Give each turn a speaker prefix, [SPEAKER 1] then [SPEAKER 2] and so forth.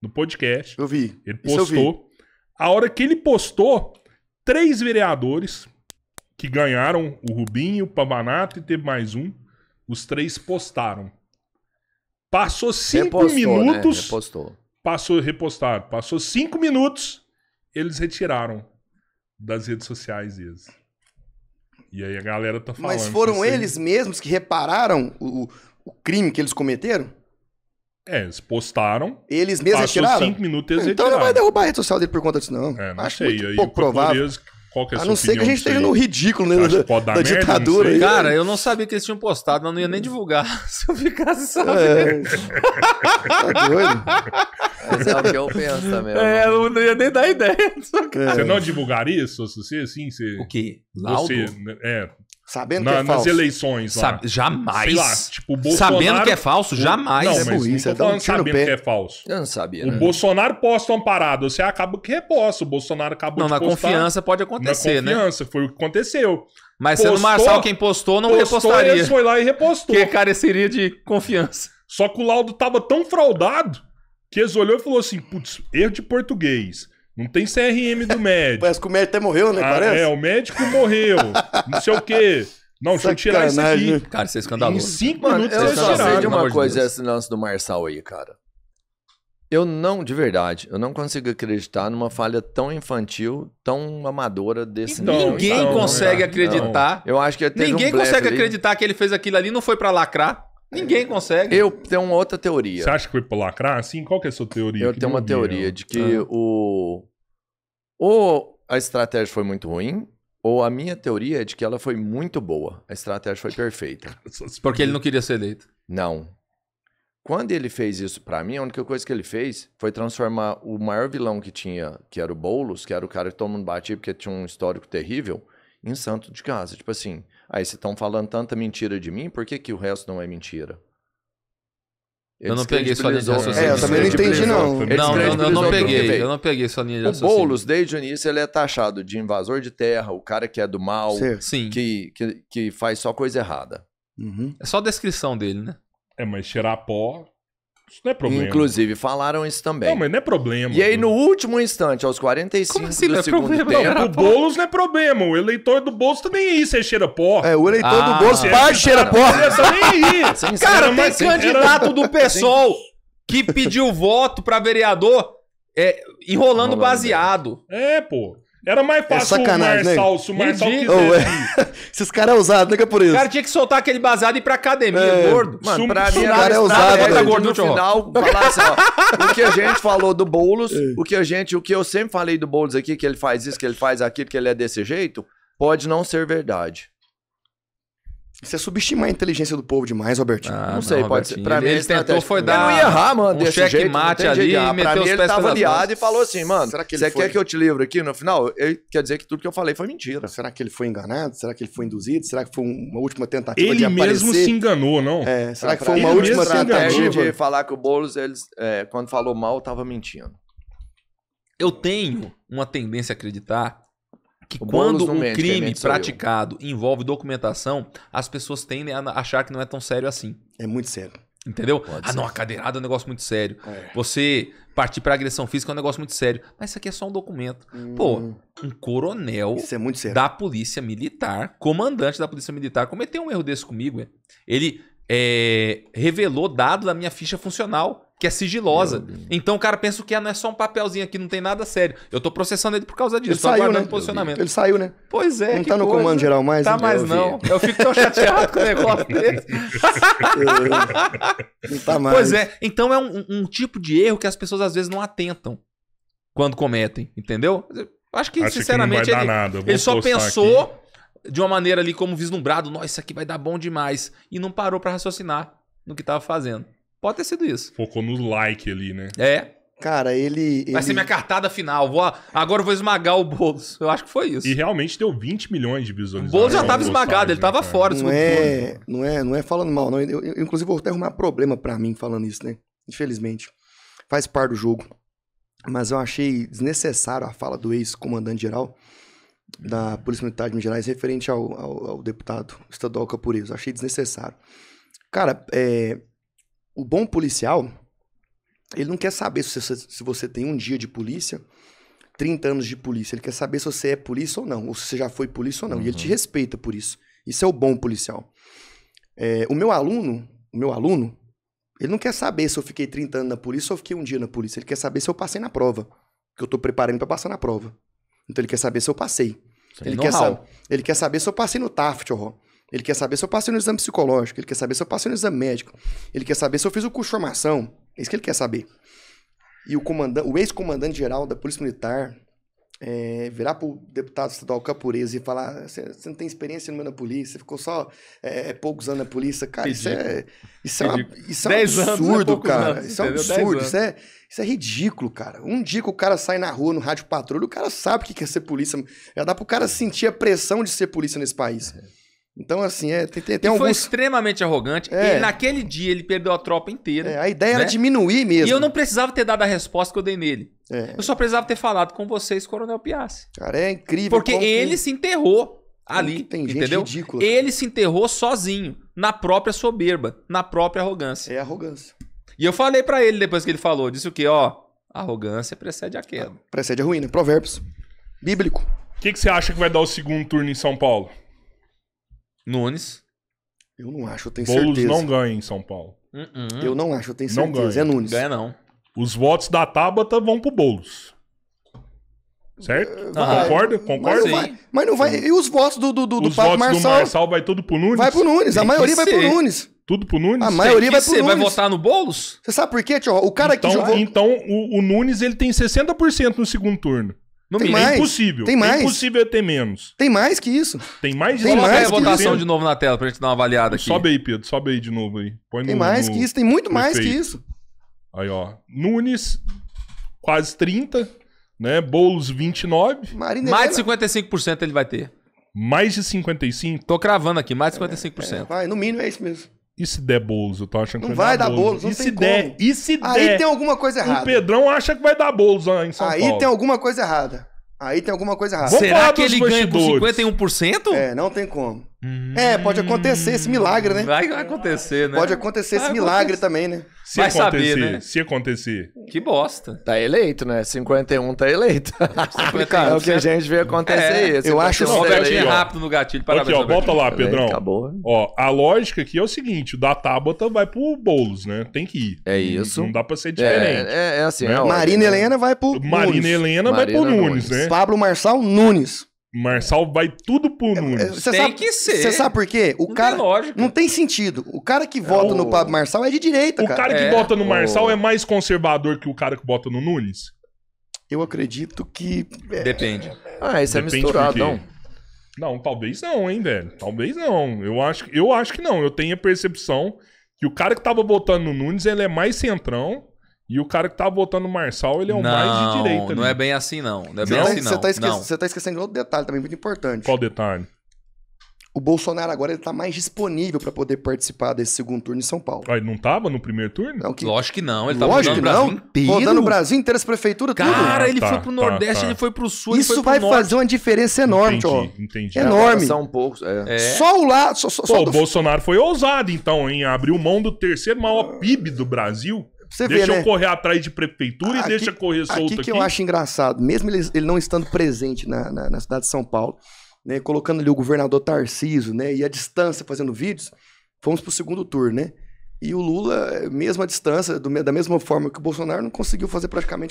[SPEAKER 1] no podcast. Eu vi. Ele postou. Vi. A hora que ele postou, três vereadores que ganharam o Rubinho, o Pavanato e teve mais um. Os três postaram. Passou cinco repostou, né? minutos. Né? Repostou. Passou, repostar. Passou cinco minutos, eles retiraram das redes sociais eles. E aí a galera tá falando. Mas foram eles
[SPEAKER 2] mesmos que repararam o, o crime que eles cometeram?
[SPEAKER 1] É, eles postaram. Eles mesmos
[SPEAKER 2] retiraram? cinco minutos eles Então retiraram. não vai derrubar a rede social dele por conta disso, não. É, não Acho sei. Muito aí, pouco provável.
[SPEAKER 3] qual que é a, a não ser que a gente esteja no ridículo, né? Da, pode dar da merda, ditadura. Aí. Cara, eu não sabia que eles tinham postado, mas não ia nem divulgar se eu ficasse é. sabendo. Tá é. tá doido?
[SPEAKER 1] Mas é o que eu penso também. É, né?
[SPEAKER 3] eu não ia nem dar ideia. Você é. não
[SPEAKER 1] divulgaria isso? Você, assim, você... O quê? Laudo? Você, né, é, Sabendo Na, que é falso. Nas eleições lá. jamais. Lá, tipo, Bolsonaro... Sabendo que é falso, jamais. Não, é mas isso não tô é falando sabendo que é falso. Eu não sabia. O né? Bolsonaro posta uma parada, você acaba que reposta. O Bolsonaro acabou não, de Não, na confiança pode acontecer, na né? confiança, né? foi o que aconteceu. Mas postou, sendo Marçal quem postou, não postou, repostaria. Ele foi lá e repostou. Que careceria de confiança. Só que o laudo tava tão fraudado que eles olhou e falou assim, putz, erro de português. Não tem CRM do médico. Parece que o médico até morreu, né? Ah, Parece? É, o médico morreu. não sei o quê. Não, deixa eu tirar isso aqui. Né? Cara, isso é escandaloso. Em cinco Mano, minutos eu só sei de uma
[SPEAKER 4] coisa, Deus. esse lance do Marçal aí, cara. Eu não, de verdade, eu não consigo acreditar numa falha tão infantil, tão amadora desse
[SPEAKER 1] então, Ninguém então, consegue não, acreditar. Não. Eu acho que Ninguém consegue ali. acreditar
[SPEAKER 3] que ele fez aquilo ali, não foi para
[SPEAKER 1] lacrar. É. Ninguém consegue. Eu tenho uma outra teoria. Você acha que foi por lacrar? Assim, qual que é a sua teoria? Eu que tenho uma teoria de que ah. o. Ou a estratégia foi muito
[SPEAKER 4] ruim, ou a minha teoria é de que ela foi muito boa. A estratégia foi perfeita. Assim. Porque ele não queria ser eleito. Não. Quando ele fez isso para mim, a única coisa que ele fez foi transformar o maior vilão que tinha, que era o Boulos, que era o cara que todo mundo batia porque tinha um histórico terrível, em santo de casa. Tipo assim, aí ah, se estão falando tanta mentira de mim, por que, que o resto não é mentira? eu não peguei sua linha de raciocínio. É, eu também não entendi, não. não, eu não peguei. Eu não peguei sua linha de raciocínio. O Boulos, desde o início, ele é taxado de invasor de terra, o cara que é do mal, Sim. Que, que, que faz só coisa errada. Uhum. É só a descrição dele, né? É, mas tirar pó isso não é problema. Inclusive, falaram isso também.
[SPEAKER 1] Não, mas não é problema. E aí, no último instante, aos 45 Como assim, do não é segundo problema? tempo... Não, o Boulos não é problema. O eleitor do Boulos também é isso, é cheira pó. É, o eleitor ah, do Boulos é. faz é cheira pó. Também é isso. Cara, tem candidato do PSOL
[SPEAKER 3] que pediu voto pra vereador é, enrolando, enrolando baseado.
[SPEAKER 1] É, pô.
[SPEAKER 3] Era mais é fácil é o Marçal, né? se o Marçal oh,
[SPEAKER 2] é. Esses caras é usado, nunca né, é por isso. O cara
[SPEAKER 3] tinha que soltar aquele baseado e ir pra academia, é. gordo. Mano, Sum, pra mim era é usado, nada, gordo, no final, falar assim, ó, o que a gente
[SPEAKER 4] falou do Boulos, é. o que a gente, o que eu sempre falei do Boulos aqui, que ele faz isso, que ele faz aquilo, que ele é desse
[SPEAKER 2] jeito, pode não ser verdade. Você subestima a inteligência do povo demais, Albertinho. Ah, não sei, pode Albertinho. ser. Pra ele, mim, ele tentou foi é dar. Eu não ia errar, mano. Um cheque mate ali, ah,
[SPEAKER 4] meteu mim, ele tava aliado e falou assim, mano, Será que ele você foi... quer que eu
[SPEAKER 2] te livre aqui? No final, eu... quer dizer que tudo que eu falei foi mentira. Será que ele foi enganado? Será que ele foi induzido? Será que foi uma última tentativa ele de aparecer? Ele mesmo se
[SPEAKER 1] enganou, não? É,
[SPEAKER 3] será que foi uma última tentativa de
[SPEAKER 4] falar que o Boulos, eles, é, quando falou mal, tava
[SPEAKER 3] mentindo? Eu tenho uma tendência a acreditar que o quando um mente, crime praticado eu. envolve documentação, as pessoas tendem a achar que não é tão sério assim. É muito sério. Entendeu? Pode ah, ser. não, a cadeirada é um negócio muito sério. É. Você partir para agressão física é um negócio muito sério. Mas isso aqui é só um documento. Hum. Pô, um coronel é da polícia militar, comandante da polícia militar, cometeu um erro desse comigo. Ele é, revelou dado da minha ficha funcional que é sigilosa. Então o cara pensa que ah, não é só um papelzinho aqui, não tem nada sério. Eu tô processando ele por causa disso, ele tô saiu, né? posicionamento. Ele saiu, né? Pois é. Não tá no coisa. comando geral mais? Tá né? mais não. Eu fico tão chateado com o negócio dele. não tá mais. Pois é. Então é um, um, tipo de erro que as pessoas às vezes não atentam quando cometem, entendeu? Acho que, Acho sinceramente, que ele, ele só pensou aqui. de uma maneira ali como vislumbrado, nossa, isso aqui vai dar bom demais. E não parou para raciocinar no que tava fazendo. Pode ter sido isso. Focou no like ali, né? É.
[SPEAKER 2] Cara, ele. Vai ele... ser minha
[SPEAKER 3] cartada final. Vou, agora eu vou esmagar o Boulos. Eu acho que foi isso. E realmente deu 20 milhões de visualizações. O Boulos já estava esmagado, ele estava fora. Não é,
[SPEAKER 2] não, é, não é falando mal, não. Eu, eu, inclusive, vou até arrumar problema para mim falando isso, né? Infelizmente. Faz parte do jogo. Mas eu achei desnecessário a fala do ex-comandante geral da Polícia Militar de Minas Gerais referente ao, ao, ao deputado estadual Capureiro. Achei desnecessário. Cara, é, o bom policial, ele não quer saber se você, se você tem um dia de polícia, 30 anos de polícia. Ele quer saber se você é polícia ou não, ou se você já foi polícia ou não. Uhum. E ele te uhum. respeita por isso. Isso é o bom policial. É, o meu aluno, o meu aluno, ele não quer saber se eu fiquei 30 anos na polícia ou fiquei um dia na polícia. Ele quer saber se eu passei na prova. Que eu tô preparando para passar na prova. Então ele quer saber se eu passei. Ele é quer, saber, ele quer, saber se eu passei no TAFT, ó. Ele quer saber se eu passei no exame psicológico, ele quer saber se eu passei no exame médico, ele quer saber se eu fiz o curso de formação. É isso que ele quer saber. E o, o ex-comandante geral da Polícia Militar é, virar para o deputado estadual Capureza e falar: você não tem experiência no mundo da polícia, Você ficou só é, é, poucos anos na polícia. Cara, isso é, isso, é uma, isso é um absurdo, anos, cara. isso é um é absurdo, é isso é, isso é ridículo, cara. Um dia que o cara sai na rua, no rádio patrulha, o cara sabe o que é ser polícia. Já dá para o cara sentir a pressão de ser polícia nesse país. É. Então, assim, é, tem, tem, tem alguns... foi
[SPEAKER 3] extremamente arrogante. É. Ele, naquele dia, ele perdeu a tropa inteira. É, a ideia né? era diminuir mesmo. E eu não precisava ter dado a resposta que eu dei nele. É. Eu só precisava ter falado com vocês, Coronel Piassi.
[SPEAKER 2] Cara, é incrível. Porque ele que... se
[SPEAKER 3] enterrou ali, tem gente entendeu? Ridícula. Ele se enterrou sozinho, na própria soberba, na própria arrogância. É arrogância. E eu falei para ele depois que ele falou, disse o quê? Ó, arrogância precede a queda. Ah, precede a ruína, provérbios. Bíblico. O que, que você acha que vai dar o
[SPEAKER 1] segundo turno em São Paulo? Nunes. Eu não acho, eu tenho Boulos certeza. Boulos não ganha em São Paulo. Uh -uh. Eu não acho, eu tenho certeza. Não ganha. É Nunes. Ganha não. Os votos da Tabata vão pro Boulos. Certo? É, ah, concorda?
[SPEAKER 2] Concorda? Mas não vai. Mas não vai. E os votos do, do, do, os do Pablo votos Marçal? do Marçal
[SPEAKER 1] vai tudo pro Nunes? Vai pro Nunes. Tem a maioria vai pro Nunes. Tudo pro Nunes? A maioria vai pro ser. Nunes. vai votar no Boulos? Você sabe por quê, tio? O cara então, que jogou... Então, o, o Nunes ele tem 60% no segundo turno. No tem é mais, é impossível. Tem é mais. É impossível ter menos. Tem mais que isso. Tem mais Tem mais a votação de novo na tela pra gente dar uma avaliada aqui. Sobe aí, Pedro. Sobe aí de novo aí. Põe tem no, mais no... que isso. Tem muito mais que isso. Aí, ó. Nunes, quase 30. Né? Boulos, 29. Marina mais de 55% ele vai
[SPEAKER 3] ter. Mais de 55%? Tô cravando aqui, mais de 55%. É, é,
[SPEAKER 1] vai, no mínimo é isso mesmo. E se der bolos? Eu tô achando não que vai, vai dar bolos. bolos. Não e, se como. der, e se der? Aí tem alguma coisa errada. O Pedrão acha que vai dar bolos em São Aí Paulo. Aí tem
[SPEAKER 2] alguma coisa errada. Aí tem alguma coisa errada. Será que ele ganha com 51%? É, não tem como. Hum... É, pode acontecer esse milagre, né? Vai
[SPEAKER 3] acontecer,
[SPEAKER 4] né? Pode
[SPEAKER 1] acontecer vai esse acontecer. milagre também, né? Se Vai acontecer, saber, né? se acontecer. Que bosta.
[SPEAKER 4] Tá eleito, né? 51 tá eleito. 51, é o que a gente vê acontecer é, isso. Eu tá acho que Robertinho é rápido
[SPEAKER 1] no gatilho. Parabéns, aqui, ó, volta lá, Pedrão. Acabou. Ó, a lógica aqui é o seguinte, o da Tabata vai pro Boulos, né? Tem que ir. É isso. Não, dá pra ser diferente. É, é, é assim. Né? É Marina né? Helena vai pro Marina Nunes. Helena Marina vai pro Nunes, Nunes, né? Pablo Marçal, Nunes. Marçal vai tudo pro é, é, Nunes. tem sabe, que ser. Você sabe
[SPEAKER 2] por quê? O não cara, tem lógica. Não tem sentido. O cara
[SPEAKER 1] que vota é, no Pablo Marçal é de direita, cara. O cara que é, vota no Marçal o... é mais conservador que o cara que vota no Nunes? Eu acredito que... É, Depende. Ah, isso é misturado, não. Não, talvez não, hein, velho. Talvez não. Eu acho, eu acho que não. Eu tenho a percepção que o cara que tava votando no Nunes, ele é mais centrão e o cara que tá votando o Marçal,
[SPEAKER 3] ele é o não, mais de direita. Não, não é bem assim, não. Não é bem não? Tá assim, não. Você tá, não.
[SPEAKER 1] Você tá esquecendo outro detalhe também muito importante.
[SPEAKER 2] Qual detalhe? O Bolsonaro agora ele tá mais disponível para poder participar desse segundo turno em São Paulo. Ah, ele não tava no primeiro turno? Não, que...
[SPEAKER 3] Lógico que não. Ele tava rodando o Brasil inteiro. Rodando o Brasil
[SPEAKER 2] inteiro,
[SPEAKER 1] as prefeituras, Cara, tudo. Cara, ele tá, foi pro tá, Nordeste, tá, tá. ele foi pro Sul, Isso ele foi vai norte.
[SPEAKER 2] fazer uma diferença enorme, entendi, ó.
[SPEAKER 1] Entendi. É enorme. Só um pouco. É. É. Só o lado... Só, só, Pô, só o Bolsonaro foi ousado, então, hein? Abriu mão do terceiro maior PIB do Brasil. Você deixa vê, eu né? correr atrás de prefeitura aqui, e ah, deixa correr ah, solto aqui. O que eu acho
[SPEAKER 2] engraçado, mesmo ele, ele não estando presente na, na, na, cidade de São Paulo, né, colocando ali o governador Tarciso né, e a distância fazendo vídeos, fomos para o segundo turno,
[SPEAKER 3] né? E o Lula, mesmo à distância, do, da mesma forma que o Bolsonaro, não conseguiu fazer praticamente